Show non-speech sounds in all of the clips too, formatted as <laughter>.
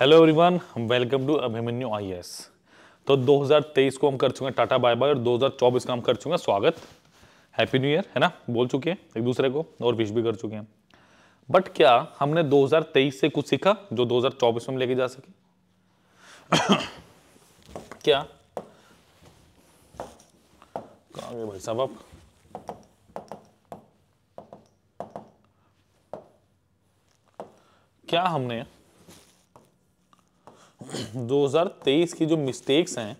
Hello everyone welcome to Abhimanyu आई तो 2023 को हम कर चुके हैं टाटा बाय बाय और 2024 का हम कर चुके हैं स्वागत हैप्पी न्यू ईयर है ना बोल चुके हैं एक दूसरे को और विश भी कर चुके हैं बट क्या हमने 2023 से कुछ सीखा जो 2024 में लेके जा सके <coughs> क्या कहाँ गए भाई साहब आप क्या हमने 2023 की जो मिस्टेक्स हैं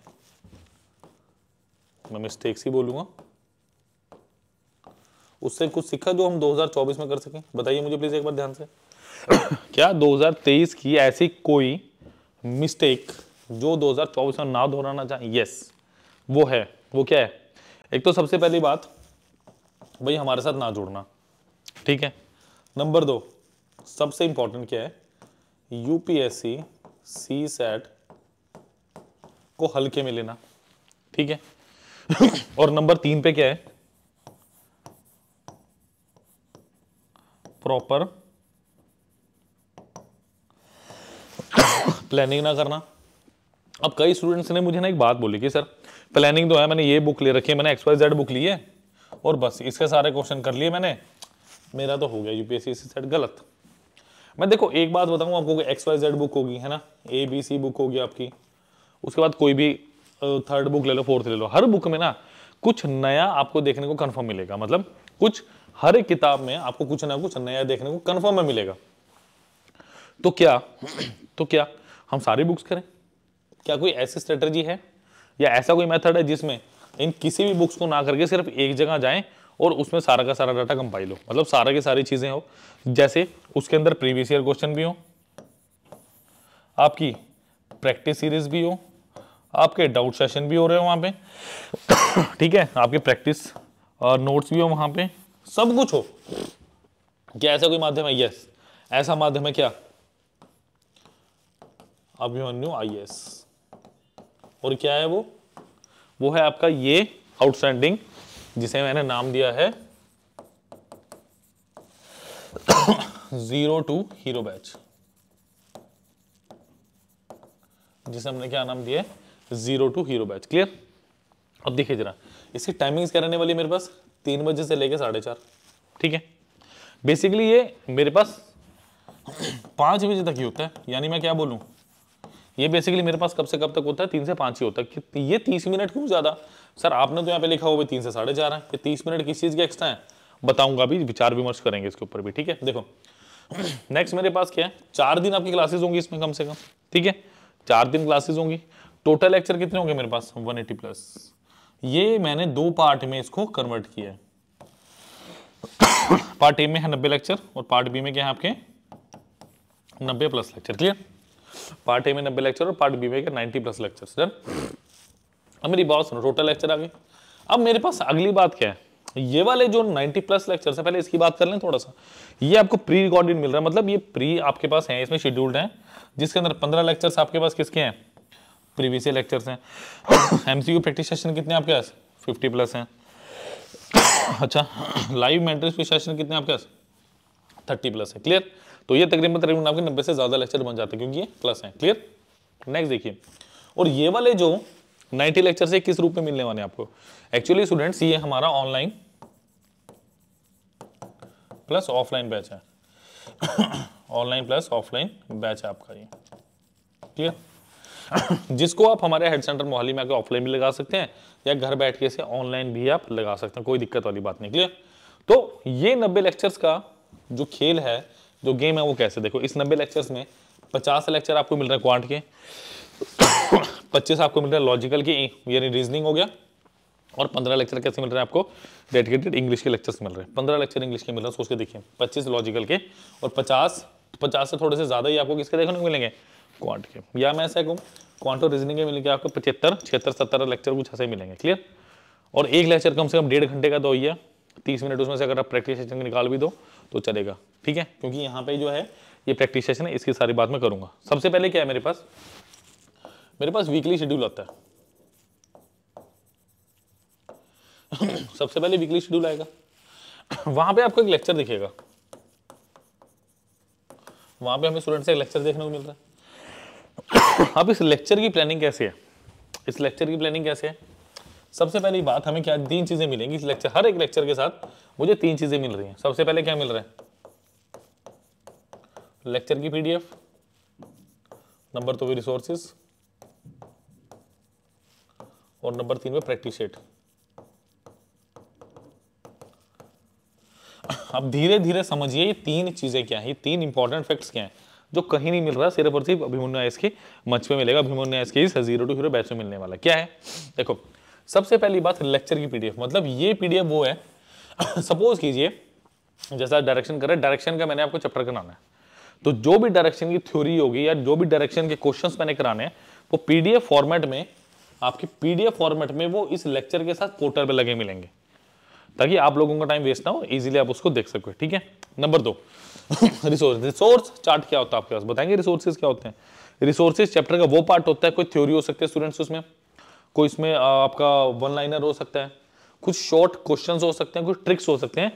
मैं मिस्टेक्स ही बोलूंगा उससे कुछ सीखा जो हम 2024 में कर सकें बताइए मुझे प्लीज़ एक बार ध्यान से <coughs> क्या 2023 की ऐसी कोई मिस्टेक जो 2024 में ना दोहराना चाहे यस वो है वो क्या है एक तो सबसे पहली बात भाई हमारे साथ ना जुड़ना ठीक है नंबर दो सबसे इंपॉर्टेंट क्या है यूपीएससी सी सेट को हल्के में लेना ठीक है और नंबर तीन पे क्या है प्रॉपर प्लानिंग ना करना अब कई स्टूडेंट्स ने मुझे ना एक बात बोली कि सर प्लानिंग तो है मैंने ये बुक ले रखी है मैंने एक्स वाई जेड बुक ली है और बस इसके सारे क्वेश्चन कर लिए मैंने मेरा तो हो गया यूपीएससी सेट गलत मैं देखो एक बात बताऊँ आपको एक्स वाई जेड बुक होगी है ना ए बी सी बुक होगी आपकी उसके बाद कोई भी थर्ड बुक ले लो फोर्थ ले लो हर बुक में ना कुछ नया आपको देखने को कन्फर्म मिलेगा मतलब कुछ हर एक किताब में आपको कुछ ना कुछ नया देखने को कन्फर्म में मिलेगा तो क्या तो क्या हम सारी बुक्स करें क्या कोई ऐसी स्ट्रेटर्जी है या ऐसा कोई मेथड है जिसमें इन किसी भी बुक्स को ना करके सिर्फ एक जगह जाएं और उसमें सारा का सारा डाटा कंपाइल हो मतलब सारा की सारी चीज़ें हो जैसे उसके अंदर प्रीवियस ईयर क्वेश्चन भी हो आपकी प्रैक्टिस सीरीज भी हो आपके डाउट सेशन भी हो रहे हो वहां पे ठीक है आपके प्रैक्टिस और नोट्स भी हो वहां पे सब कुछ हो क्या ऐसा कोई माध्यम है यस ऐसा माध्यम है क्या अभिमन्यु आई और क्या है वो वो है आपका ये आउटस्टैंडिंग जिसे मैंने नाम दिया है <coughs> जीरो टू हीरो बैच जिसे हमने क्या नाम दिया है zero to hero batch clear अब देखिए जरा इसकी टाइमिंग्स क्या रहने वाली मेरे पास तीन बजे से लेकर साढ़े चार ठीक है बेसिकली ये मेरे पास <coughs> पांच बजे तक ही होता है यानी मैं क्या बोलूं ये बेसिकली मेरे पास कब से कब तक होता है तीन से पाँच ही होता है ये तीस मिनट क्यों ज़्यादा सर आपने तो यहाँ पे लिखा हुआ तीन से साढ़े चार है तीस मिनट किस चीज़ के एक्स्ट्रा है बताऊंगा भी विचार विमर्श करेंगे इसके ऊपर भी ठीक है देखो नेक्स्ट <clears throat> मेरे पास क्या है चार दिन आपकी क्लासेज होंगी इसमें कम से कम ठीक है चार दिन क्लासेज होंगी टोटल लेक्चर कितने होंगे मेरे पास 180 प्लस ये मैंने दो पार्ट में इसको कन्वर्ट किया है पार्ट <clears throat> ए में है नब्बे लेक्चर और पार्ट बी में क्या है आपके नब्बे plus lecture clear part A में नब्बे लेक्चर और पार्ट बी में क्या नाइन्टी प्लस लेक्चर डन अब मेरी बात सुनो टोटल लेक्चर आ गए अब मेरे पास अगली बात क्या है ये वाले जो 90 प्लस लेक्चर है पहले इसकी बात कर लें थोड़ा सा ये आपको प्री रिकॉर्डेड मिल रहा है मतलब ये प्री आपके पास है इसमें शेड्यूल्ड है जिसके अंदर 15 लेक्चर्स आपके पास किसके हैं प्रीवियस लेक्चर्स हैं एमसीक्यू प्रैक्टिस सेशन कितने आपके पास 50 प्लस हैं <coughs> अच्छा लाइव मेंटर्स सेशन कितने आपके पास 30 प्लस है क्लियर तो ये तकरीबन तकरीबन आपके नब्बे से ज़्यादा लेक्चर बन जाते हैं क्योंकि ये प्लस हैं क्लियर नेक्स्ट देखिए और ये वाले जो 90 लेक्चर से किस रूप में मिलने वाले आपको एक्चुअली स्टूडेंट्स ये हमारा ऑनलाइन प्लस ऑफलाइन बैच है ऑनलाइन प्लस ऑफलाइन बैच है आपका ये क्लियर <coughs> जिसको आप हमारे हेड सेंटर मोहाली में आकर ऑफलाइन भी लगा सकते हैं या घर बैठ के से ऑनलाइन भी आप लगा सकते हैं कोई दिक्कत वाली बात नहीं क्लियर तो ये नब्बे लेक्चर्स का जो खेल है जो गेम है वो कैसे देखो इस नब्बे लेक्चर्स में पचास लेक्चर आपको मिल रहा है क्वांट के पच्चीस आपको मिल रहा है लॉजिकल के यानी रीजनिंग हो गया और पंद्रह लेक्चर कैसे मिल रहे हैं आपको डेडिकेटेड इंग्लिश के लेक्चर्स मिल रहे हैं पंद्रह लेक्चर इंग्लिश के मिल रहे हैं सोच के देखिए पच्चीस लॉजिकल के और पचास पचास से थोड़े से ज़्यादा ही आपको किसके देखने को मिलेंगे क्वांट के या मैं ऐसा कहूँ क्वांट और रीजनिंग के मिलेंगे आपको पचहत्तर छिहत्तर सत्तर लेक्चर कुछ ऐसे मिलेंगे क्लियर और एक लेक्चर कम से कम डेढ़ घंटे का दो तो ही है तीस मिनट उसमें से अगर आप प्रैक्टिस सेशन निकाल भी दो तो चलेगा ठीक है क्योंकि यहाँ पे जो है ये प्रैक्टिस सेशन है इसकी सारी बात मैं करूँगा सबसे पहले क्या है मेरे पास मेरे पास वीकली शेड्यूल आता है <coughs> सबसे पहले वीकली शेड्यूल आएगा वहां पे आपको एक लेक्चर दिखेगा वहां पे हमें स्टूडेंट से एक लेक्चर देखने को मिल रहा है अब इस लेक्चर की प्लानिंग कैसे है इस लेक्चर की प्लानिंग कैसे है सबसे पहली बात हमें क्या तीन चीज़ें मिलेंगी इस लेक्चर हर एक लेक्चर के साथ मुझे तीन चीज़ें मिल रही हैं सबसे पहले क्या मिल रहा है लेक्चर की पीडीएफ नंबर दो तो रिसोर्सेस और नंबर तीन में प्रैक्टिस सेट अब धीरे धीरे समझिए ये तीन चीज़ें क्या है ये तीन इंपॉर्टेंट फैक्ट्स क्या हैं जो कहीं नहीं मिल रहा सिर्फ और सिर्फ अभिमन्यु आयस के मंच पे मिलेगा अभिमन्यु आयस के इस जीरो टू हीरो बैच में मिलने वाला क्या है देखो सबसे पहली बात लेक्चर की पीडीएफ मतलब ये पीडीएफ वो है सपोज <coughs> कीजिए जैसा डायरेक्शन करें डायरेक्शन का मैंने आपको चैप्टर कराना है तो जो भी डायरेक्शन की थ्योरी होगी या जो भी डायरेक्शन के क्वेश्चंस मैंने कराने हैं वो पीडीएफ फॉर्मेट में आपके पीडीएफ फॉर्मेट में वो इस लेक्चर के साथ पोर्टल पे लगे मिलेंगे ताकि आप लोगों का टाइम वेस्ट ना हो इजीली आप उसको देख सको ठीक है नंबर दो रिसोर्स रिसोर्स चार्ट क्या होता है आपके पास बताएंगे रिसोर्सेज क्या होते हैं रिसोर्सेज चैप्टर का वो पार्ट होता है कोई थ्योरी हो सकती है स्टूडेंट्स उसमें कोई इसमें आपका वन लाइनर हो सकता है कुछ शॉर्ट क्वेश्चन हो सकते हैं कुछ ट्रिक्स हो सकते हैं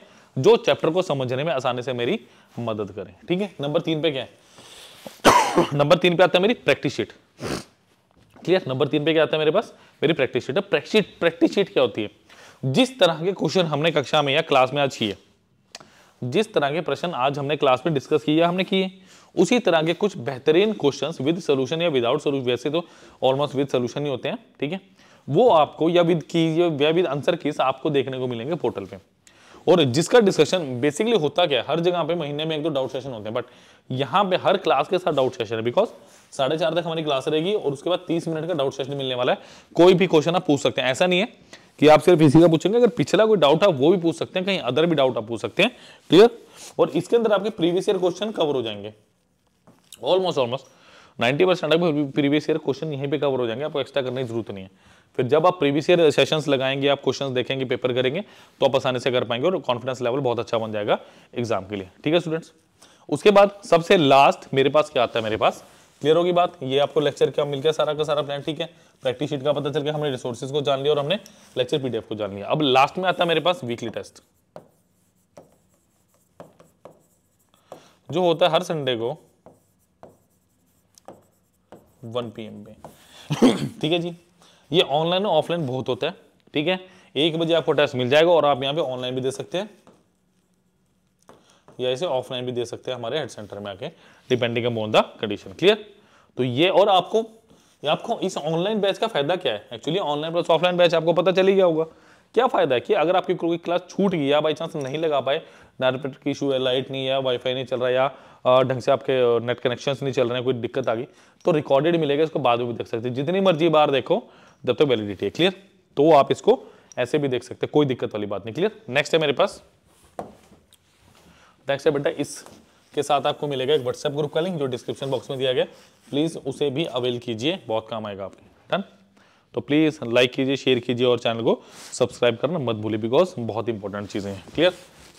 जो चैप्टर को समझने में आसानी से मेरी मदद करें ठीक है नंबर तीन पे क्या है नंबर तीन पे आता है मेरी प्रैक्टिस शीट क्लियर नंबर तीन पे क्या आता है मेरे पास मेरी प्रैक्टिस शीट है प्रैक्टिस प्रैक्टिस शीट क्या होती है जिस तरह के क्वेश्चन हमने कक्षा में या क्लास में आज किए जिस तरह के प्रश्न आज हमने क्लास में डिस्कस किए या हमने किए उसी तरह के कुछ बेहतरीन क्वेश्चन विद सोल्यूशन या विदाउट सोल्यूशन वैसे तो ऑलमोस्ट विद सोल्यूशन ही होते हैं ठीक है वो आपको या विद की या विद आंसर कीस आपको देखने को मिलेंगे पोर्टल पे और जिसका डिस्कशन बेसिकली होता क्या है हर जगह पे महीने में एक दो डाउट सेशन होते हैं बट यहाँ पे हर क्लास के साथ डाउट सेशन है बिकॉज साढ़े चार तक हमारी क्लास रहेगी और उसके बाद तीस मिनट का डाउट सेशन मिलने वाला है कोई भी क्वेश्चन आप पूछ सकते हैं ऐसा नहीं है कि आप सिर्फ इसी का पूछेंगे अगर पिछला कोई डाउट है वो भी पूछ सकते हैं कहीं अदर भी डाउट आप पूछ सकते हैं क्लियर और इसके अंदर आपके प्रीवियस ईयर क्वेश्चन कवर हो जाएंगे ऑलमोस्ट ऑलमोस्ट 90 परसेंट अभी प्रीवियस ईयर क्वेश्चन यहीं पे कवर हो जाएंगे आपको एक्स्ट्रा करने की जरूरत नहीं है फिर जब आप प्रीवियस ईयर सेशंस लगाएंगे आप क्वेश्चंस देखेंगे पेपर करेंगे तो आप आसानी से कर पाएंगे और कॉन्फिडेंस लेवल बहुत अच्छा बन जाएगा एग्जाम के लिए ठीक है स्टूडेंट्स उसके बाद सबसे लास्ट मेरे पास क्या आता है मेरे पास क्लियर होगी बात ये आपको लेक्चर क्या मिल गया सारा का सारा प्लान ठीक है प्रैक्टिस शीट का पता चल गया हमने रिसोर्सेज को जान लिया और हमने लेक्चर पीडीएफ को जान लिया अब लास्ट में आता है मेरे पास वीकली टेस्ट जो होता है हर संडे को वन पी एम में ठीक है जी ये ऑनलाइन और ऑफलाइन बहुत होता है ठीक है एक बजे आपको टेस्ट मिल जाएगा और आप यहाँ पे ऑनलाइन भी दे सकते हैं या इसे ऑफलाइन भी दे सकते हैं हमारे हेड सेंटर में आके depending on the condition clear तो ये और आपको ये आपको इस ऑनलाइन बैच का फायदा क्या है actually online plus offline batch आपको पता चल ही गया होगा क्या फ़ायदा है कि अगर आपकी कोई क्लास छूट गई या बाई चांस नहीं लगा पाए नेटवर्क की इशू है लाइट नहीं है वाईफाई नहीं चल रहा या ढंग से आपके नेट कनेक्शंस नहीं चल रहे हैं कोई दिक्कत आ गई तो रिकॉर्डेड मिलेगा इसको बाद में भी देख सकते हैं जितनी मर्जी बार देखो जब तक तो वैलिडिटी है क्लियर तो आप इसको ऐसे भी देख सकते हैं कोई दिक्कत वाली बात नहीं क्लियर नेक्स्ट है मेरे पास नेक्स्ट है बेटा इसके साथ आपको मिलेगा एक व्हाट्सएप ग्रुप का लिंक जो डिस्क्रिप्शन बॉक्स में दिया गया प्लीज़ उसे भी अवेल कीजिए बहुत काम आएगा आपके डन तो प्लीज़ लाइक कीजिए शेयर कीजिए और चैनल को सब्सक्राइब करना मत भूलिए बिकॉज बहुत इंपॉर्टेंट चीज़ें हैं क्लियर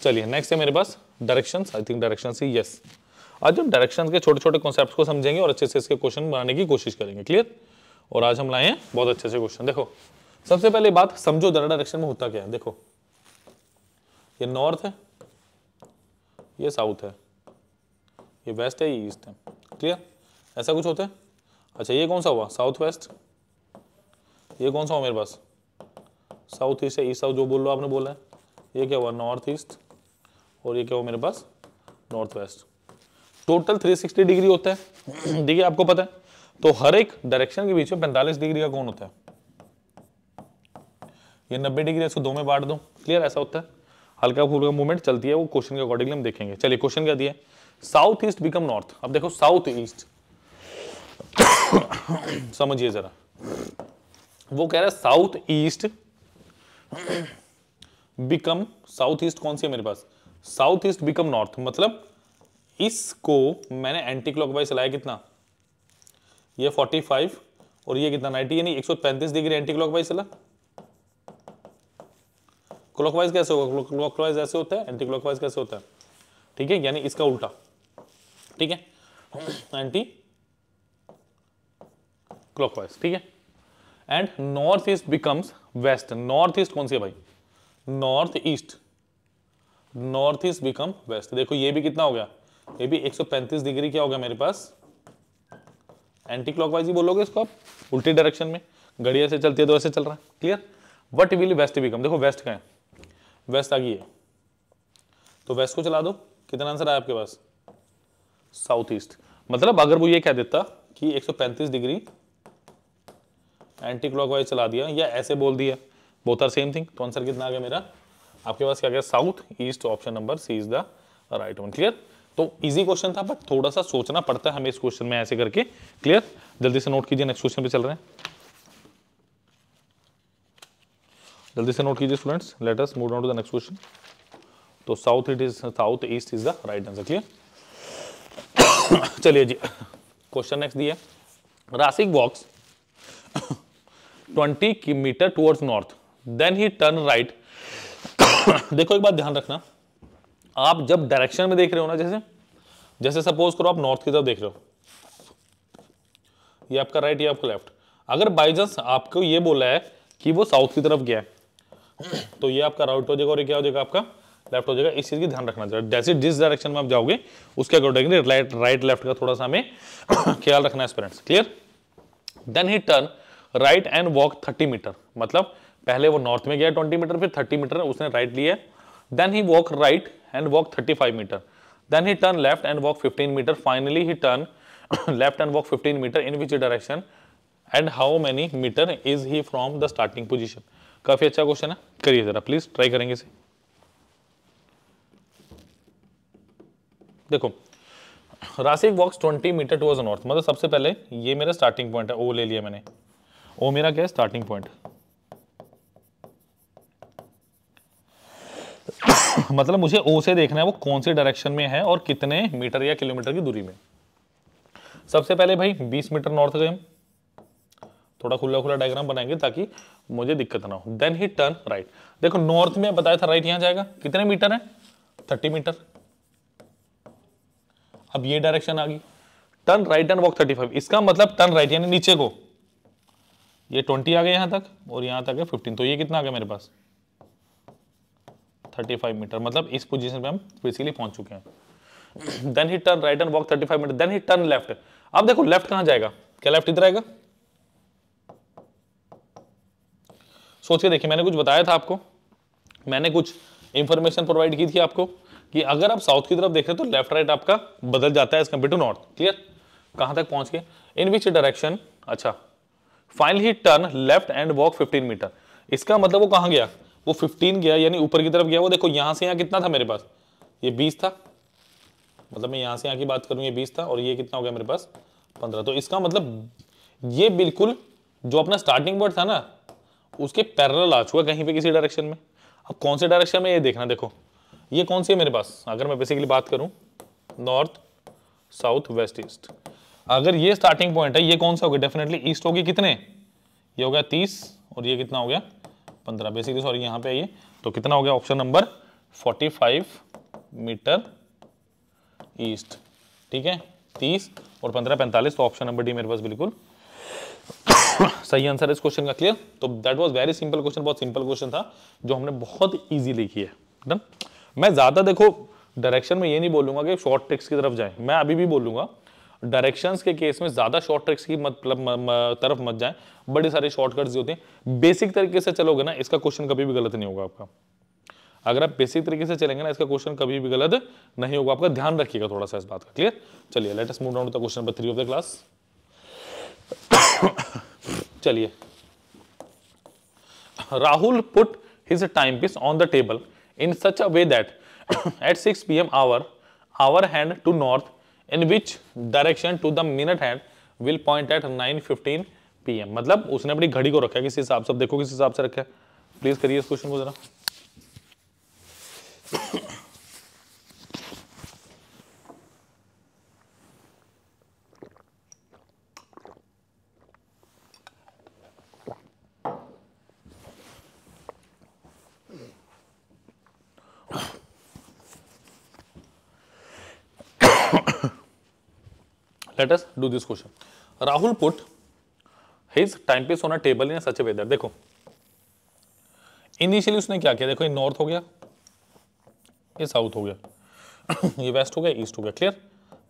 चलिए नेक्स्ट है मेरे पास डायरेक्शन आई थिंक डायरेक्शन ही यस आज हम डायरेक्शन के छोटे छोटे कॉन्सेप्ट को समझेंगे और अच्छे से इसके क्वेश्चन बनाने की कोशिश करेंगे क्लियर और आज हम लाए हैं बहुत अच्छे से क्वेश्चन देखो सबसे पहले बात समझो जरा डायरेक्शन में होता क्या है देखो ये नॉर्थ है ये साउथ है ये वेस्ट है ये ईस्ट है क्लियर ऐसा कुछ होता है अच्छा ये कौन सा हुआ साउथ वेस्ट ये कौन सा हो मेरे पास साउथ ईस्ट है ईस्ट साउथ जो बोल लो आपने बोला है ये क्या हुआ नॉर्थ ईस्ट और ये क्या हुआ मेरे पास नॉर्थ वेस्ट टोटल 360 डिग्री होता है <clears throat> देखिए आपको पता है तो हर एक डायरेक्शन के बीच में पैंतालीस डिग्री का कौन होता है ये 90 डिग्री इसको दो में बांट दो क्लियर ऐसा होता है हल्का फुल्का मूवमेंट चलती है वो क्वेश्चन के अकॉर्डिंगली हम देखेंगे चलिए क्वेश्चन क्या दिया साउथ ईस्ट बिकम नॉर्थ अब देखो साउथ ईस्ट <coughs> समझिए जरा वो कह रहा है south east become south east कौन सी है मेरे पास साउथ ईस्ट बिकम नॉर्थ मतलब इसको मैंने एंटी क्लॉक वाइज चलाया कितना ये 45 और ये कितना 90 यानी 135 डिग्री एंटी क्लॉक वाइज चला क्लॉक वाइज कैसे होगा क्लॉक वाइज ऐसे होता है एंटी क्लॉक वाइज कैसे होता है ठीक है यानी इसका उल्टा ठीक है एंटी क्लॉक वाइज ठीक है and north east becomes west north east कौन सी है भाई north east north east become west देखो ये भी कितना हो गया ये भी 135 डिग्री क्या हो गया मेरे पास एंटी क्लॉकवाइज ही बोलोगे इसको आप उल्टी डायरेक्शन में घड़ी ऐसे चलती है तो ऐसे चल रहा है clear what will west become देखो वेस्ट का है वेस्ट आ गई है तो वेस्ट को चला दो कितना आंसर आया आपके पास साउथ ईस्ट मतलब अगर वो ये कह देता कि 135 डिग्री एंटी क्लॉकवाइज चला दिया या ऐसे बोल दिया बोथ आर सेम थिंग तो आंसर कितना आ गया मेरा आपके पास क्या गया south east option number C is the right one clear तो इजी क्वेश्चन था बट थोड़ा सा सोचना पड़ता है हमें इस क्वेश्चन में ऐसे करके क्लियर जल्दी से नोट कीजिए नेक्स्ट क्वेश्चन पे चल रहे हैं जल्दी से नोट कीजिए students let us move down to the next question तो south it is south east is the right answer clear चलिए जी क्वेश्चन नेक्स्ट दिया Rasik walks twenty metre towards north then he turn right देखो एक बात ध्यान रखना आप जब डायरेक्शन में देख रहे हो ना जैसे जैसे सपोज करो आप नॉर्थ की तरफ देख रहे हो ये आपका राइट ये आपका लेफ्ट अगर बाई आपको ये बोला है कि वो साउथ की तरफ गया है <coughs> तो ये आपका राइट हो जाएगा और ये क्या हो जाएगा आपका लेफ्ट हो जाएगा इस चीज़ की ध्यान रखना चाहिए जैसे जिस डायरेक्शन में आप जाओगे उसके अकॉर्डिंग राइट राइट लेफ्ट का थोड़ा सा हमें <coughs> ख्याल रखना है स्पेरेंट्स clear then he turn right and walk thirty metre मतलब पहले वो नॉर्थ में गया ट्वेंटी मीटर फिर थर्टी मीटर उसने राइट right लिया then he walk right and walk thirty five metre then he turn left and walk fifteen metre finally he turn left and walk fifteen metre in which direction and how many metre is he from the starting position काफी अच्छा question है करिए जरा please try करेंगे इसे देखो राशिक वॉक्स 20 metre towards north मतलब सबसे पहले ये मेरा स्टार्टिंग पॉइंट है ओ ले लिया मैंने वो मेरा क्या है स्टार्टिंग पॉइंट मतलब मुझे ओ से देखना है वो कौन से डायरेक्शन में है और कितने मीटर या किलोमीटर की दूरी में सबसे पहले भाई 20 मीटर नॉर्थ गए हम थोड़ा खुला खुला डायग्राम बनाएंगे ताकि मुझे दिक्कत ना हो देन ही टर्न राइट देखो नॉर्थ में बताया था राइट यहां जाएगा कितने मीटर है थर्टी मीटर अब ये डायरेक्शन आ गई turn right and walk five इसका मतलब टर्न राइट यानी नीचे को ये ट्वेंटी आ गया यहाँ तक और यहाँ तक है फिफ्टीन तो ये कितना आ गया मेरे पास थर्टी फाइव मीटर मतलब इस पोजीशन पे हम बेसिकली पहुंच चुके हैं then he turn right and walk thirty five metre then he turn left अब देखो लेफ्ट कहाँ जाएगा क्या लेफ्ट इधर आएगा सोच के देखिए मैंने कुछ बताया था आपको मैंने कुछ इंफॉर्मेशन प्रोवाइड की थी आपको कि अगर आप साउथ की तरफ देख रहे हो तो लेफ्ट राइट आपका बदल जाता है as compare to north clear कहाँ तक पहुंच के इन विच डायरेक्शन अच्छा finally turn left and walk 15 metre इसका मतलब वो कहाँ गया वो 15 गया यानी ऊपर की तरफ गया वो देखो यहाँ से यहाँ कितना था मेरे पास ये 20 था मतलब मैं यहाँ से यहाँ की बात करूँ ये 20 था और ये कितना हो गया मेरे पास 15 तो इसका मतलब ये बिल्कुल जो अपना स्टार्टिंग पॉइंट था ना उसके पैरल आ चुका कहीं पे किसी डायरेक्शन में अब कौन से डायरेक्शन में ये देखना देखो ये कौन सी है मेरे पास अगर मैं बेसिकली बात करूँ नॉर्थ साउथ वेस्ट ईस्ट अगर ये स्टार्टिंग पॉइंट है ये कौन सा हो गया डेफिनेटली ईस्ट होगी कितने ये हो गया तीस और ये कितना हो गया पंद्रह बेसिकली सॉरी यहाँ पे आइए तो कितना हो गया option number forty five metre east ठीक है तीस और पंद्रह पैंतालीस तो ऑप्शन नंबर डी मेरे पास बिल्कुल सही आंसर है इस क्वेश्चन का क्लियर तो that was very simple question बहुत सिंपल क्वेश्चन था जो हमने बहुत लिखी है डन मैं ज़्यादा देखो डायरेक्शन में ये नहीं बोलूंगा कि शॉर्ट ट्रिक्स की तरफ जाए मैं अभी भी बोलूंगा डायरेक्शंस के केस में ज़्यादा शॉर्ट ट्रिक्स की मतलब तरफ मत जाएं बड़े सारे शॉर्टकट्स जो होते हैं बेसिक तरीके से चलोगे ना इसका क्वेश्चन कभी भी गलत नहीं होगा आपका अगर आप बेसिक तरीके से चलेंगे ना इसका क्वेश्चन कभी भी गलत नहीं होगा आपका ध्यान रखिएगा थोड़ा सा इस बात का क्लियर चलिए let us move down to question number three of the class चलिए Rahul put his his timepiece on the table in such a way that at 6 pm hour hour hand to north in which direction to the minute hand will point at nine fifteen P M मतलब उसने अपनी घड़ी को रखा है हिसाब से देखो किस हिसाब से रखा है प्लीज करिए इस क्वेश्चन को जरा let us do this question Rahul put his timepiece on a table in such way that देखो इनिशियली उसने क्या किया देखो ये नॉर्थ हो गया ये साउथ हो गया <coughs> ये वेस्ट हो गया ईस्ट हो गया क्लियर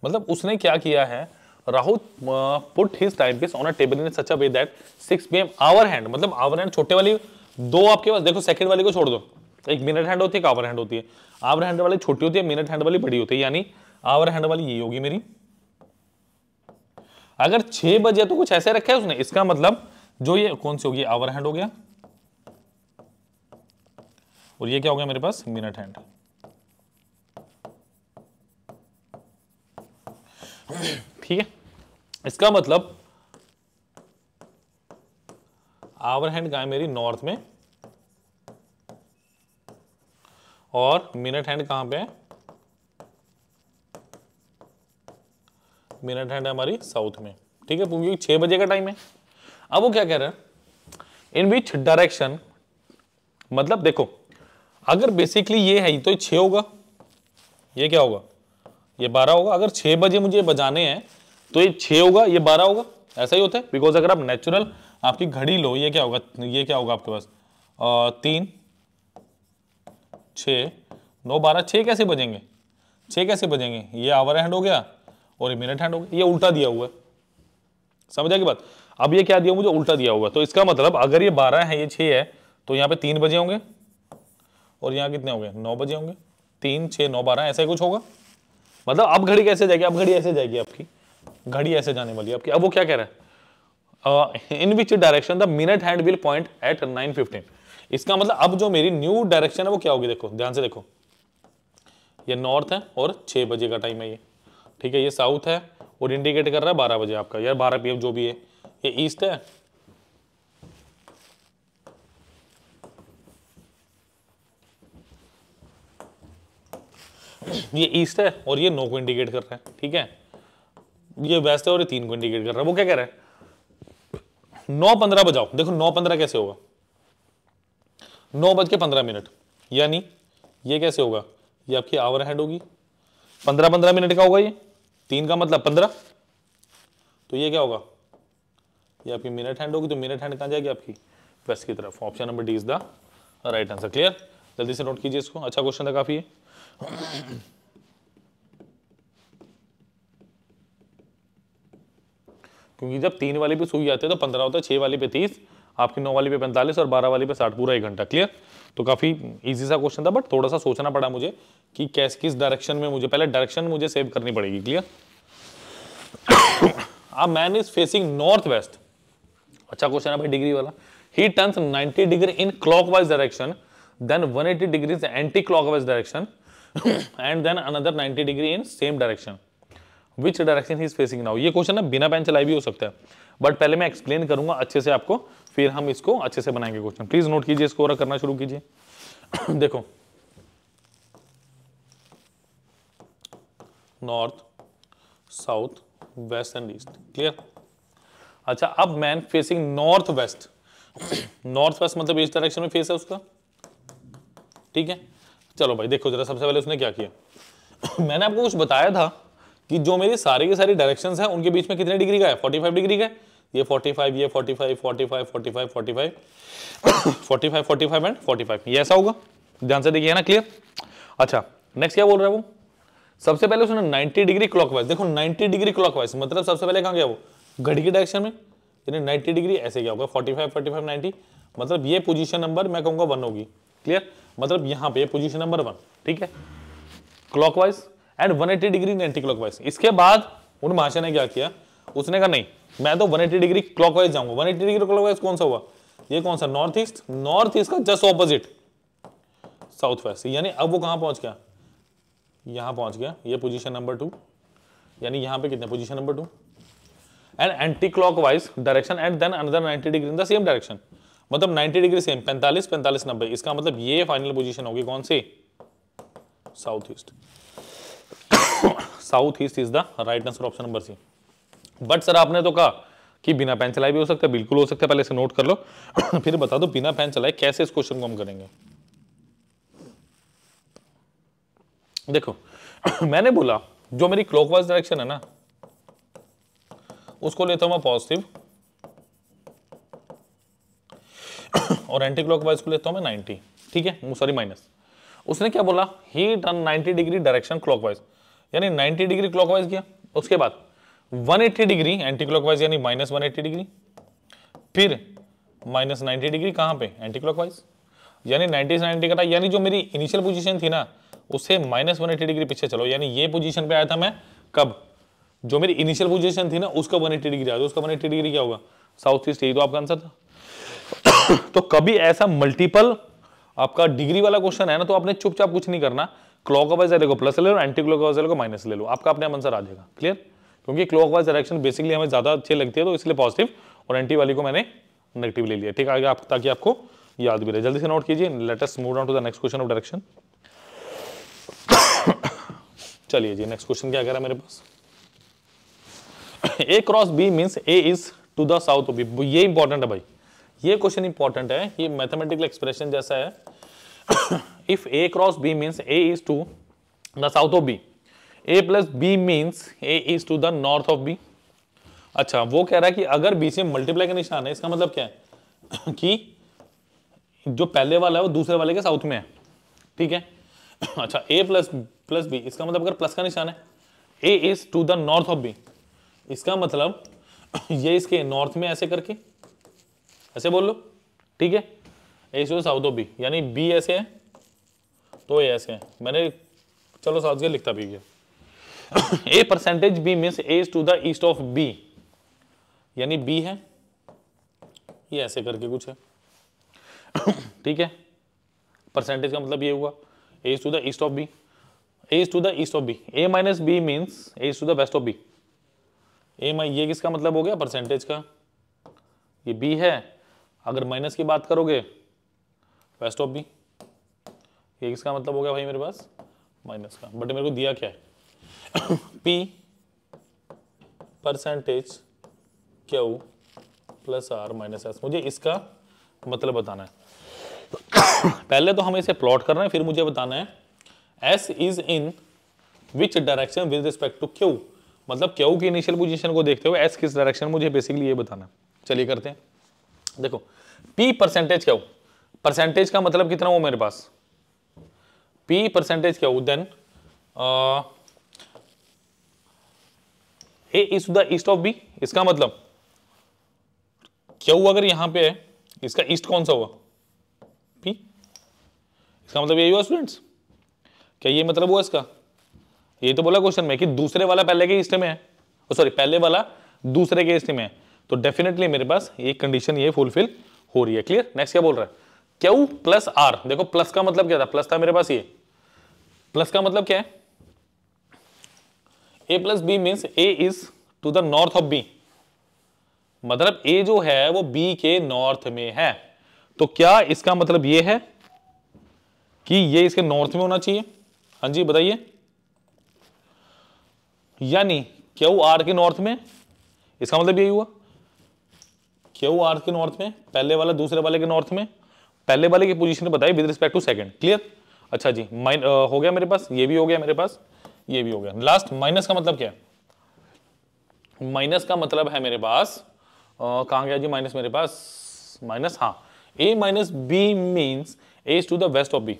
मतलब उसने क्या किया है Rahul put his timepiece on a table in such a way that 6 PM hour hand मतलब आवर हैंड छोटे वाली दो आपके पास देखो सेकंड वाली को छोड़ दो एक मिनट हैंड होती है एक आवर हैंड होती है आवर हैंड वाली छोटी होती है मिनट हैंड वाली बड़ी होती है यानी आवर हैंड वाली ये होगी मेरी अगर छह बजे तो कुछ ऐसे रखा है उसने इसका मतलब जो ये कौन सी होगी आवर हैंड हो गया और ये क्या हो गया मेरे पास मिनट हैंड ठीक है इसका मतलब आवर हैंड कहा है मेरी नॉर्थ में और मिनट हैंड कहां पे है मिनट हैंड है हमारी साउथ में ठीक है क्योंकि छः बजे का टाइम है अब वो क्या कह रहे हैं इन विच डायरेक्शन मतलब देखो अगर बेसिकली ये है तो छः होगा ये क्या होगा ये बारह होगा अगर छः बजे मुझे बजाने हैं तो ये छः होगा ये बारह होगा ऐसा ही होता है बिकॉज अगर आप नेचुरल आपकी घड़ी लो ये क्या होगा ये क्या होगा आपके पास तीन छः नौ बारह छः कैसे बजेंगे छः कैसे बजेंगे ये आवर हैंड हो गया और ये मिनट हैंड हो गया ये उल्टा दिया हुआ है समझ आगे बात अब ये क्या दिया मुझे उल्टा दिया हुआ है तो इसका मतलब अगर ये बारह है ये छः है तो यहाँ पे तीन बजे होंगे और यहाँ कितने होंगे नौ बजे होंगे तीन छः नौ बारह ऐसा ही कुछ होगा मतलब अब घड़ी कैसे जाएगी अब घड़ी ऐसे जाएगी आपकी घड़ी ऐसे जाने वाली है आपकी अब वो क्या कह रहा है in which direction the minute hand will point at nine fifteen इसका मतलब अब जो मेरी न्यू डायरेक्शन है वो क्या होगी देखो ध्यान से देखो ये नॉर्थ है और छः बजे का टाइम है ये ठीक है ये साउथ है और इंडिकेट कर रहा है बारह बजे आपका यार बारह पी जो भी है ये ईस्ट है ये ईस्ट है और ये नौ को इंडिकेट कर रहा है ठीक है ये वेस्ट है और ये तीन को इंडिकेट कर रहा है वो क्या कह रहा है नौ पंद्रह बजाओ देखो नौ पंद्रह कैसे होगा नौ बज के पंद्रह मिनट यानी ये कैसे होगा ये आपकी आवर हैंड होगी पंद्रह पंद्रह मिनट का होगा ये तीन का मतलब पंद्रह तो ये क्या होगा ये आपकी मिनट हैंड होगी तो मिनट हैंड कहाँ जाएगी आपकी वेस्ट की तरफ option number D is the right answer clear जल्दी से नोट कीजिए इसको अच्छा क्वेश्चन था काफ़ी है क्योंकि जब तीन वाले पे सुई आते हैं तो पंद्रह होता है छह वाले पे तीस आपकी नौ वाली पे पैंतालीस और बारह वाली पे साठ पूरा एक घंटा क्लियर तो काफ़ी इजी सा क्वेश्चन था बट थोड़ा सा सोचना पड़ा मुझे कि किस किस डायरेक्शन में मुझे पहले डायरेक्शन मुझे सेव करनी पड़ेगी क्लियर अब man is facing north west अच्छा क्वेश्चन है भाई डिग्री वाला ही turn ninety degree in clock direction then 180 degree anti clock direction and then another ninety degree in same direction which direction he is facing now ये question ना बिना pen चलाई भी हो सकता है बट पहले मैं एक्सप्लेन करूंगा अच्छे से आपको फिर हम इसको अच्छे से बनाएंगे क्वेश्चन प्लीज नोट कीजिए इसको और करना शुरू कीजिए <clears throat> देखो north south west and east clear अच्छा अब man facing north west north west मतलब इस डायरेक्शन में फेस है उसका ठीक है चलो भाई देखो जरा सबसे पहले उसने क्या किया <clears throat> मैंने आपको कुछ बताया था कि जो मेरे सारे के सारे डायरेक्शन हैं उनके बीच में कितने डिग्री का है फोर्टी डिग्री का ये 45 ये 45 45 45 45 45 45 एंड 45 ये ऐसा होगा ध्यान से देखिए ना क्लियर अच्छा नेक्स्ट क्या बोल रहा है वो सबसे पहले उसने 90 डिग्री क्लॉकवाइज देखो 90 डिग्री क्लॉकवाइज मतलब सबसे पहले कहाँ गया वो घड़ी के डायरेक्शन में यानी 90 डिग्री ऐसे क्या होगा 45 45 90 मतलब ये पोजिशन नंबर मैं कहूँगा वन होगी क्लियर मतलब यहाँ पे पोजिशन नंबर वन ठीक है wise at 180 degree anti clockwise इसके बाद उन महाशय ने क्या किया उसने कहा नहीं मैं तो 180 डिग्री क्लॉकवाइज जाऊंगा 180 डिग्री क्लॉकवाइज कौन सा हुआ ये कौन सा नॉर्थ ईस्ट नॉर्थ ईस्ट का जस्ट ऑपोजिट साउथ वेस्ट यानी अब वो कहां पहुंच गया यहां पहुंच गया ये पोजीशन नंबर टू यानी यहां पे कितने position number two and anti clockwise direction and then another 90 degree in the same direction मतलब 90 डिग्री सेम 45 45 नब्बे इसका मतलब ये फाइनल पोजीशन होगी कौन सी south east south east is the right answer option number C but sir आपने तो कहा कि बिना पेन चलाए भी हो सकता है बिल्कुल हो सकता है पहले इसे नोट कर लो <clears throat> फिर बता दो बिना पेन चलाए कैसे इस क्वेश्चन को हम करेंगे देखो <clears throat> मैंने बोला जो मेरी क्लॉकवाइज डायरेक्शन है ना उसको लेता हूं मैं पॉजिटिव और एंटी क्लॉकवाइज को लेता हूं मैं 90 ठीक है सॉरी माइनस उसने क्या बोला he done 90 degree direction clockwise यानी 90 डिग्री क्लॉकवाइज किया उसके बाद 180 डिग्री एंटी क्लॉकवाइज यानी माइनस वन डिग्री फिर माइनस नाइन्टी डिग्री कहाँ पे एंटी क्लॉकवाइज यानी नाइन्टी से नाइन्टी कटा यानी जो मेरी इनिशियल पोजिशन थी ना उससे माइनस वन डिग्री पीछे चलो यानी ये पोजीशन पे आया था मैं कब जो मेरी इनिशियल पोजीशन थी ना उसका वन एट्टी डिग्री आया उसका वन एट्टी डिग्री क्या होगा साउथ ईस्ट यही तो आपका आंसर था <coughs> तो कभी ऐसा मल्टीपल आपका डिग्री वाला क्वेश्चन है ना तो आपने चुपचाप कुछ नहीं करना क्लॉकवाइज एरो को प्लस ले लो एंटी क्लॉकवाइज एरो को माइनस ले लो आपका अपने आंसर आ जाएगा क्लियर क्योंकि क्लॉकवाइज डायरेक्शन बेसिकली हमें ज़्यादा अच्छी लगती है तो इसलिए पॉजिटिव और एंटी वाली को मैंने नेगेटिव ले लिया ठीक है आप ताकि आपको याद भी रहे जल्दी से नोट कीजिए let us move on to the next question of direction चलिए जी नेक्स्ट क्वेश्चन क्या कह रहा है मेरे पास A cross B means A is to the south of B ये इंपॉर्टेंट है भाई ये क्वेश्चन इंपॉर्टेंट है ये मैथमेटिकल एक्सप्रेशन जैसा है <coughs> if A cross B means A is to the south of B. A plus B means A is to the north of B. अच्छा वो कह रहा है कि अगर बी से मल्टीप्लाई का निशान है इसका मतलब क्या है <coughs> कि जो पहले वाला है वो दूसरे वाले के साउथ में है ठीक है <coughs> अच्छा ए प्लस प्लस बी इसका मतलब अगर प्लस का निशान है A is to the north of B इसका मतलब ये इसके नॉर्थ में ऐसे करके ऐसे बोल लो ठीक है एक साउथ साउथो बी यानी बी ऐसे है तो ए ऐसे है मैंने चलो साउथ के लिखता भी A percentage B means A is to the east of B यानी बी है ये ऐसे करके कुछ है ठीक है परसेंटेज का मतलब ये हुआ A is to the east of B A is to the east of B A minus B means A is to the west of B A माइ ये किसका मतलब हो गया परसेंटेज का ये बी है अगर माइनस की बात करोगे वेस्ट ऑफ बी ये किसका मतलब हो गया भाई मेरे पास माइनस का बट मेरे को दिया क्या है P percentage Q plus R minus S मुझे इसका मतलब बताना है <coughs> पहले तो हमें इसे प्लॉट करना है फिर मुझे बताना है S is in which direction with respect to Q मतलब क्यू की इनिशियल पोजीशन को देखते हुए एस किस डायरेक्शन मुझे बेसिकली ये बताना है चलिए करते हैं देखो पी परसेंटेज क्यू परसेंटेज का मतलब कितना हो मेरे पास पी परसेंटेज क्या हो then A is the east of B इसका मतलब क्या हुआ अगर यहां पे है इसका ईस्ट कौन सा हुआ पी इसका मतलब यही हुआ स्टूडेंट्स क्या ये मतलब हुआ इसका ये तो बोला क्वेश्चन में कि दूसरे वाला पहले के ईस्ट में है सॉरी पहले वाला दूसरे के ईस्ट में है तो डेफिनेटली मेरे पास ये कंडीशन ये फुलफिल हो रही है क्लियर नेक्स्ट क्या बोल रहा है क्यू प्लस आर देखो प्लस का मतलब क्या था प्लस था मेरे पास ये प्लस का मतलब क्या है A plus B means A is to the north of B मतलब ए जो है वो बी के नॉर्थ में है तो क्या इसका मतलब ये है कि ये इसके नॉर्थ में होना चाहिए हाँ जी बताइए यानी क्यू आर के नॉर्थ में इसका मतलब यही हुआ क्यू आर के नॉर्थ में पहले वाला दूसरे वाले के नॉर्थ में पहले वाले की पोजीशन बताई with respect to second clear अच्छा जी माइन हो गया मेरे पास ये भी हो गया मेरे पास ये भी हो गया लास्ट माइनस का मतलब क्या है माइनस का मतलब है मेरे पास कहा गया जी माइनस मेरे पास माइनस हाँ A minus B means A is to the west of B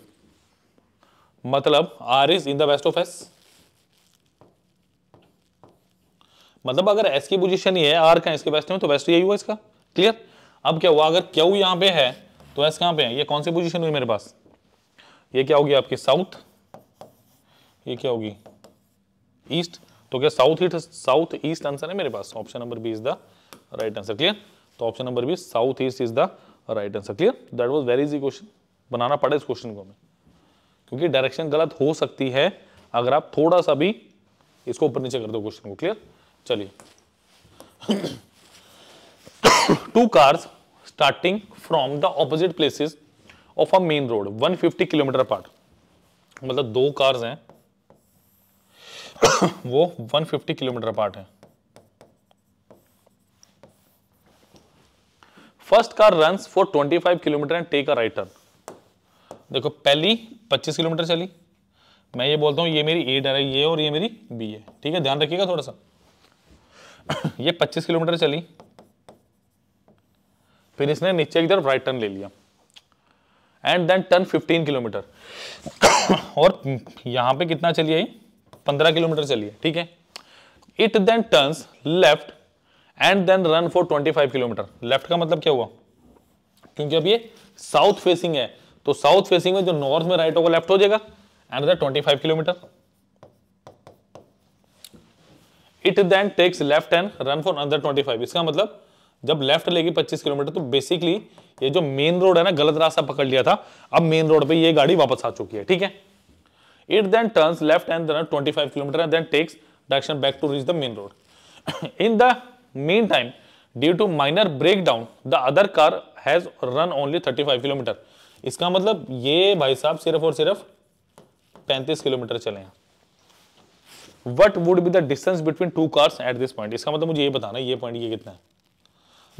मतलब R is in the west of S मतलब अगर एस की पोजीशन ही है आर का इसके वेस्ट में तो वेस्ट यही हुआ इसका क्लियर अब क्या हुआ अगर क्यू यहां पे है तो एस कहां पे है ये कौन सी पोजीशन हुई मेरे पास ये क्या होगी आपके साउथ ये क्या होगी ईस्ट तो क्या south east south east answer है मेरे पास option number B is the right answer clear तो option number B south east is the right answer clear that was very easy question बनाना पड़े इस क्वेश्चन को हमें क्योंकि डायरेक्शन गलत हो सकती है अगर आप थोड़ा सा भी इसको ऊपर नीचे कर दो क्वेश्चन को क्लियर चलिए two <coughs> cars starting from the opposite places of a main road 150 kilometre apart मतलब दो कार्स हैं <coughs> वो 150 किलोमीटर अपार्ट है first car run for 25 kilometre and take a right turn देखो पहली 25 किलोमीटर चली मैं ये बोलता हूं ये मेरी ए डायरेक्ट ये और ये मेरी बी है ठीक है ध्यान रखिएगा थोड़ा सा <coughs> ये 25 किलोमीटर चली फिर इसने नीचे की तरफ राइट टर्न ले लिया एंड देन टर्न 15 किलोमीटर <coughs> और यहाँ पे कितना चलिए पंद्रह किलोमीटर चलिए ठीक है it then turns left and then run for 25 kilometre left का मतलब क्या हुआ क्योंकि अब ये साउथ फेसिंग है तो साउथ फेसिंग में जो नॉर्थ में राइट होगा लेफ्ट हो जाएगा and then 25 kilometre it then takes left and run for another five इसका मतलब जब लेफ्ट लेगी 25 किलोमीटर तो बेसिकली ये जो मेन रोड है ना गलत रास्ता पकड़ लिया था अब मेन रोड पे ये गाड़ी वापस आ चुकी है ठीक है it then turns left and twenty five kilometre and then takes direction back to reach the main road in the mean time due to minor break down the other car has run only 35 kilometre इसका मतलब ये भाई साहब सिर्फ और सिर्फ 35 kilometre चले हैं what would be the distance between two cars at this point इसका मतलब मुझे ये बताना ये पॉइंट ये कितना है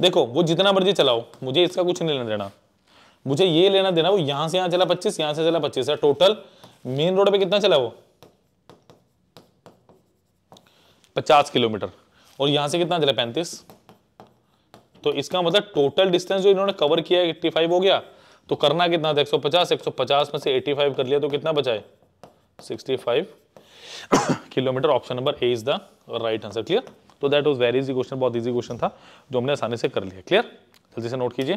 देखो वो जितना मर्जी चलाओ मुझे इसका कुछ नहीं लेना देना मुझे ये लेना देना वो यहां से यहां चला पच्चीस यहां से चला पच्चीस टोटल मेन रोड पे कितना चला वो पचास किलोमीटर और यहां से कितना चला पैंतीस तो इसका मतलब टोटल डिस्टेंस जो इन्होंने कवर किया एट्टी फाइव हो गया तो करना कितना था सौ पचास में से फाइव कर लिया तो कितना बचाए sixty five kilometre option number A is the right answer clear तो that was very easy question बहुत इजी क्वेश्चन था जो हमने आसानी से कर लिया क्लियर जल्दी से नोट कीजिए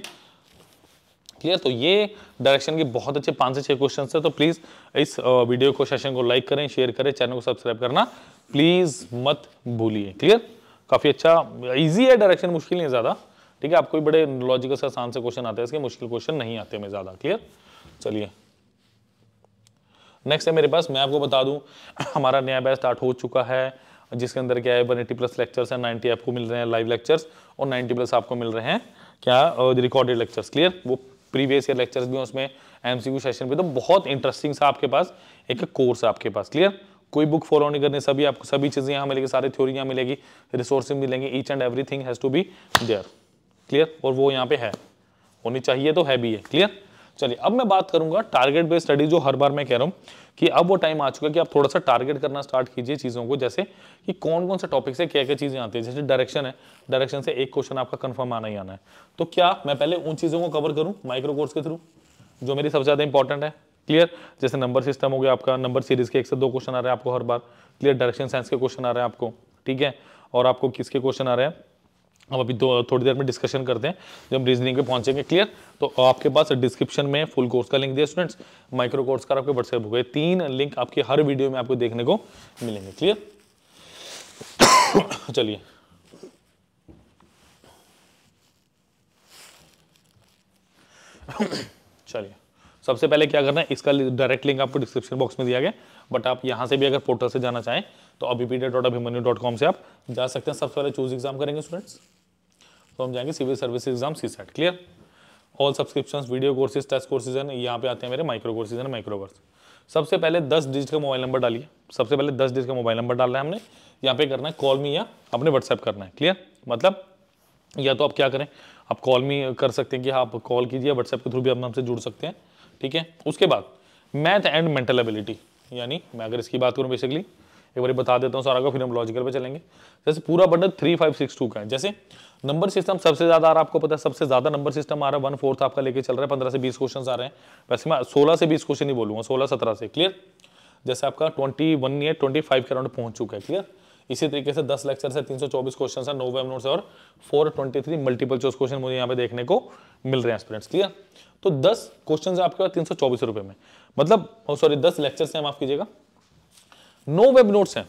क्लियर तो ये डायरेक्शन के बहुत अच्छे पांच से छह क्वेश्चन है तो प्लीज इस वीडियो को सेशन को लाइक करें शेयर करें चैनल को सब्सक्राइब करना प्लीज मत भूलिए क्लियर काफी अच्छा इजी है डायरेक्शन मुश्किल नहीं है ज्यादा ठीक है आपको बड़े लॉजिकल से आसान से क्वेश्चन आते हैं इसके मुश्किल क्वेश्चन नहीं आते हमें ज्यादा क्लियर चलिए नेक्स्ट है मेरे पास मैं आपको बता दूं <laughs> हमारा नया बैच स्टार्ट हो चुका है जिसके अंदर क्या है वन एटी प्लस लेक्चर्स हैं नाइन्टी आपको मिल रहे हैं लाइव लेक्चर्स और नाइन्टी प्लस आपको मिल रहे हैं क्या रिकॉर्डेड लेक्चर्स क्लियर वो प्रीवियस ईयर लेक्चर्स भी हैं उसमें यू सेशन भी तो बहुत इंटरेस्टिंग सा आपके पास एक कोर्स है आपके पास क्लियर कोई बुक फॉलो नहीं करनी सभी आपको सभी चीज़ें यहाँ मिलेगी सारी थ्योरी यहाँ मिलेगी रिसोर्स मिलेंगे each and thing has to be there clear और वो यहाँ पे है होनी चाहिए तो है भी है क्लियर चलिए अब मैं बात करूंगा टारगेट बेस्ड स्टडी जो हर बार मैं कह रहा हूँ कि अब वो टाइम आ चुका है कि आप थोड़ा सा टारगेट करना स्टार्ट कीजिए चीज़ों को जैसे कि कौन कौन से टॉपिक से क्या क्या चीज़ें आती है जैसे डायरेक्शन है डायरेक्शन से एक क्वेश्चन आपका कन्फर्म आना ही आना है तो क्या मैं पहले उन चीज़ों को कवर करूँ माइक्रो कोर्स के थ्रू जो मेरी सबसे ज़्यादा इंपॉर्टेंट है क्लियर जैसे नंबर सिस्टम हो गया आपका नंबर सीरीज के एक से दो क्वेश्चन आ रहे हैं आपको हर बार क्लियर डायरेक्शन साइंस के क्वेश्चन आ रहे हैं आपको ठीक है और आपको किसके क्वेश्चन आ रहे हैं हम अभी दो थोड़ी देर में डिस्कशन करते हैं जब हम रीजनिंग पे पहुंचेंगे क्लियर तो आपके पास डिस्क्रिप्शन में फुल कोर्स का लिंक दिया स्टूडेंट्स माइक्रो कोर्स का आपके व्हाट्सएप हो गए तीन लिंक आपके हर वीडियो में आपको देखने को मिलेंगे क्लियर <coughs> चलिए <coughs> चलिए सबसे पहले क्या करना है इसका डायरेक्ट लिंक आपको डिस्क्रिप्शन बॉक्स में दिया गया बट आप यहां से भी अगर पोर्टल से जाना चाहें तो Abhipedia dot money dot com से आप जा सकते हैं सबसे पहले चूज एग्जाम करेंगे स्टूडेंट्स तो हम जाएंगे civil service exam CSAT clear all subscription video courses test courses हैं यहाँ पे आते हैं मेरे माइक्रो कोर्सेज हैं माइक्रो कोर्स सबसे पहले दस डिजिट का मोबाइल नंबर डालिए सबसे पहले दस डिजिट का मोबाइल नंबर डालना है हमने यहाँ पे करना है कॉल मी या अपने व्हाट्सएप करना है क्लियर मतलब या तो आप क्या करें आप कॉल मी कर सकते हैं कि आप कॉल कीजिए व्हाट्सएप के थ्रू भी आप हमसे जुड़ सकते हैं ठीक है उसके बाद मैथ एंड मेंटल एबिलिटी यानी मैं अगर इसकी बात करूँ बेसिकली एक बार बता देता हूँ सारा को फिर हम लॉजिकल पे चलेंगे जैसे पूरा bundle three five six two का है जैसे नंबर सिस्टम सबसे ज्यादा आ रहा है आपको पता है सबसे ज्यादा नंबर सिस्टम आ रहा है वन फोर्थ आपका लेके चल रहा है पंद्रह से बीस क्वेश्चन आ रहे हैं वैसे मैं सोलह से बीस क्वेश्चन ही बोलूंगा सोलह सत्रह से क्लियर जैसे आपका ट्वेंटी वन या ट्वेंटी फाइव के राउंड पहुंच चुका है क्लियर इसी तरीके से दस लेक्चर से तीन सौ चौबीस क्वेश्चन है नोवे नोट और four twenty three multiple choice question मुझे यहाँ पे देखने को मिल रहे हैं स्टूडेंट्स क्लियर तो दस क्वेश्चन आपके पास तीन सौ चौबीस रुपए में मतलब सॉरी oh, दस लेक्चर से माफ कीजिएगा नो वेब नोट्स हैं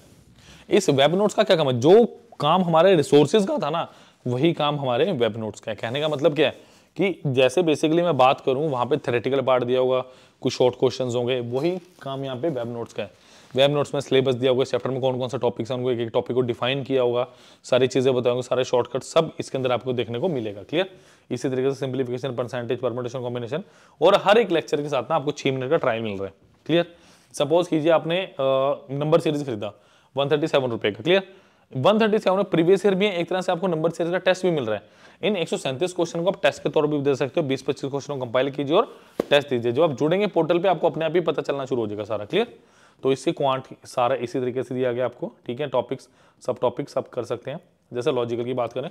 इस वेब नोट्स का क्या काम है जो काम हमारे रिसोर्सेज का था ना वही काम हमारे वेब नोट्स का है कहने का मतलब क्या है कि जैसे बेसिकली मैं बात करूं वहां पे थेरेटिकल पार्ट दिया होगा कुछ शॉर्ट क्वेश्चंस होंगे वही काम यहाँ पे वेब नोट्स का है वेब नोट्स में सिलेबस दिया होगा चैप्टर में कौन कौन सा टॉपिक्स हैं उनको एक एक टॉपिक को डिफाइन किया होगा सारी चीज़ें बताऊंगा सारे शॉर्टकट सब इसके अंदर आपको देखने को मिलेगा क्लियर इसी तरीके से सिंप्लीफिकेशन परसेंटेज परमोटेशन कॉम्बिनेशन और हर एक लेक्चर के साथ ना आपको छः मिनट का ट्रायल मिल रहा है क्लियर सपोज कीजिए आपने नंबर सीरीज खरीदा वन थर्टी सेवन रुपए का clear one thirty seven previous year भी है एक तरह से आपको नंबर सीरीज का टेस्ट भी मिल रहा है इन एक सौ सैंतीस क्वेश्चन को आप टेस्ट के तौर पर भी दे सकते हो बीस पच्चीस क्वेश्चन कंपाइल कीजिए और टेस्ट दीजिए जब आप जुड़ेंगे पोर्टल पर आपको अपने आप ही पता चलना शुरू हो जाएगा सारा क्लियर तो इससे क्वांट सारा इसी तरीके से दिया गया आपको ठीक है टॉपिक्स सब टॉपिक्स सब कर सकते हैं जैसे लॉजिकल की बात करें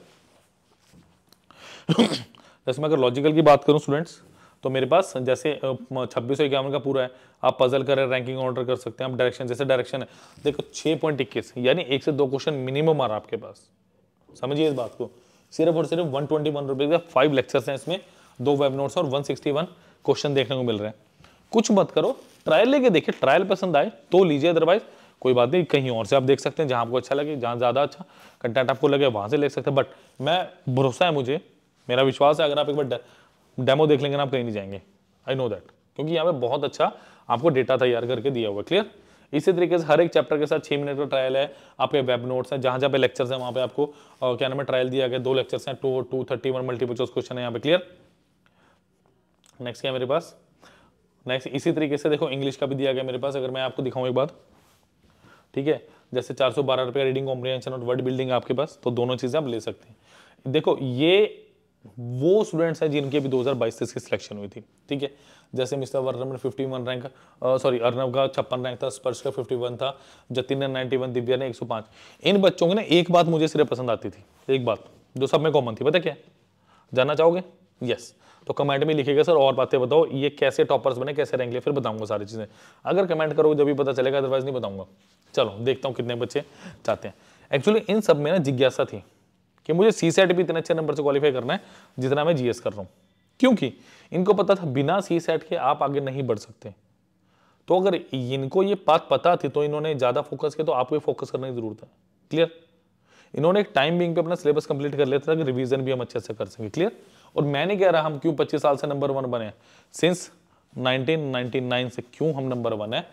<coughs> जैसे मैं अगर लॉजिकल की बात करूं स्टूडेंट्स तो मेरे पास जैसे छब्बीस सौ का पूरा है आप पजल करें रैंकिंग ऑर्डर कर सकते हैं आप डायरेक्शन जैसे डायरेक्शन है देखो छः पॉइंट इक्कीस यानी एक से दो क्वेश्चन मिनिमम आ रहा आपके पास समझिए इस बात को सिर्फ और सिर्फ वन ट्वेंटी वन रुपीज़ का फाइव लेक्चर्स हैं इसमें दो वेब नोट्स और वन सिक्सटी वन क्वेश्चन देखने को मिल रहे हैं कुछ मत करो ट्रायल लेके देखिए ट्रायल पसंद आए तो लीजिए अदरवाइज कोई बात नहीं कहीं और से आप देख सकते हैं जहाँ आपको अच्छा लगे जहाँ ज़्यादा अच्छा कंटेंट आपको लगे वहाँ से ले सकते हैं बट मैं भरोसा है मुझे मेरा विश्वास है अगर आप एक बार डेमो देख लेंगे ना आप कहीं नहीं जाएंगे आई नो दैट क्योंकि यहाँ पे बहुत अच्छा आपको डेटा तैयार करके दिया हुआ क्लियर इसी तरीके से हर एक चैप्टर के साथ छः मिनट का ट्रायल है आपके वेब नोट्स हैं जहाँ जहाँ पे लेक्चर्स हैं वहाँ पे आपको आ, क्या नाम है ट्रायल दिया गया दो लेक्चर्स हैं two two thirty one multiple choice question है यहाँ पे क्लियर नेक्स्ट क्या मेरे पास नेक्स्ट इसी तरीके से देखो इंग्लिश का भी दिया गया मेरे पास अगर मैं आपको दिखाऊँ एक बात ठीक है जैसे चार सौ बारह रुपये रीडिंग कॉम्प्रीहेंशन और वर्ड बिल्डिंग आपके पास तो दोनों चीज़ें आप ले सकते हैं देखो ये वो स्टूडेंट्स हैं जिनकी अभी बाईस तेईस की सिलेक्शन हुई थी ठीक है जैसे मिस्टर वर्णम ने वन रैंक सॉरी अर्नव का छप्पन रैंक था स्पर्श का वन था जतिन ने वन दिव्या ने 105 इन बच्चों की ना एक बात मुझे सिर्फ पसंद आती थी एक बात जो सब में कॉमन थी पता क्या जानना चाहोगे यस तो कमेंट में लिखेगा सर और बातें बताओ ये कैसे टॉपर्स बने कैसे रैंक लिए फिर बताऊंगा सारी चीज़ें अगर कमेंट करोगे जब भी पता चलेगा अदरवाइज नहीं बताऊंगा चलो देखता हूँ कितने बच्चे चाहते हैं एक्चुअली इन सब में ना जिज्ञासा थी कि मुझे सी सेट भी इतने अच्छे नंबर से क्वालिफाई करना है जितना मैं जीएस कर रहा हूं क्योंकि इनको पता था बिना सी सेट के आप आगे नहीं बढ़ सकते तो अगर इनको ये बात पता थी तो इन्होंने ज़्यादा फोकस किया तो आपको ये फोकस करने की ज़रूरत है क्लियर इन्होंने एक टाइम बिंग पे अपना सिलेबस कंप्लीट कर लिया था कि रिवीजन भी हम अच्छे से कर सकें क्लियर और मैंने कह रहा हम क्यों 25 साल से नंबर वन बने सिंस 1999 से क्यों हम नंबर वन है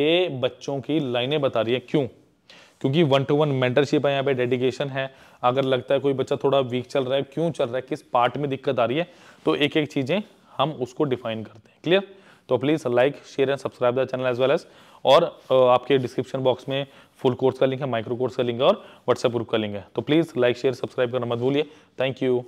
ये बच्चों की लाइनें बता रही है क्यों क्योंकि वन टू वन मेंटरशिप है यहाँ पे डेडिकेशन है अगर लगता है कोई बच्चा थोड़ा वीक चल रहा है क्यों चल रहा है किस पार्ट में दिक्कत आ रही है तो एक एक चीज़ें हम उसको डिफाइन करते हैं क्लियर तो please like share and subscribe the channel as well as और आपके डिस्क्रिप्शन बॉक्स में फुल कोर्स का लिंक है माइक्रो कोर्स का लिंक है और व्हाट्सएप ग्रुप का लिंक है तो प्लीज़ लाइक शेयर सब्सक्राइब करना मत भूलिए थैंक यू